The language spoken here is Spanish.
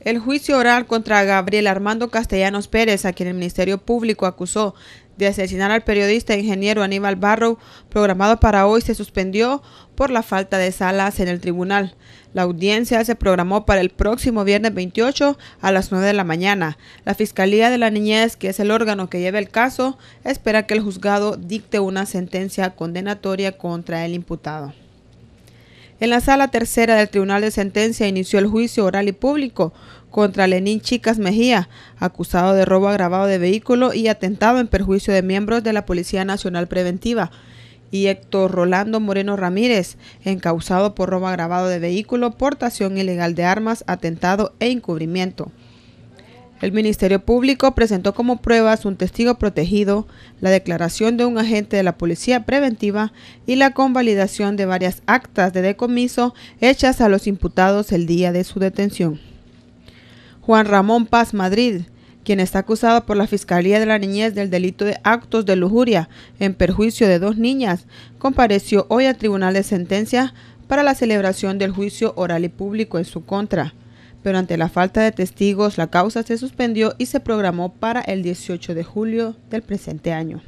El juicio oral contra Gabriel Armando Castellanos Pérez, a quien el Ministerio Público acusó de asesinar al periodista e ingeniero Aníbal Barrow, programado para hoy, se suspendió por la falta de salas en el tribunal. La audiencia se programó para el próximo viernes 28 a las 9 de la mañana. La Fiscalía de la Niñez, que es el órgano que lleva el caso, espera que el juzgado dicte una sentencia condenatoria contra el imputado. En la sala tercera del Tribunal de Sentencia inició el juicio oral y público contra Lenín Chicas Mejía, acusado de robo agravado de vehículo y atentado en perjuicio de miembros de la Policía Nacional Preventiva, y Héctor Rolando Moreno Ramírez, encausado por robo agravado de vehículo, portación ilegal de armas, atentado e encubrimiento. El Ministerio Público presentó como pruebas un testigo protegido, la declaración de un agente de la Policía Preventiva y la convalidación de varias actas de decomiso hechas a los imputados el día de su detención. Juan Ramón Paz Madrid, quien está acusado por la Fiscalía de la Niñez del delito de actos de lujuria en perjuicio de dos niñas, compareció hoy al Tribunal de Sentencia para la celebración del juicio oral y público en su contra pero ante la falta de testigos la causa se suspendió y se programó para el 18 de julio del presente año.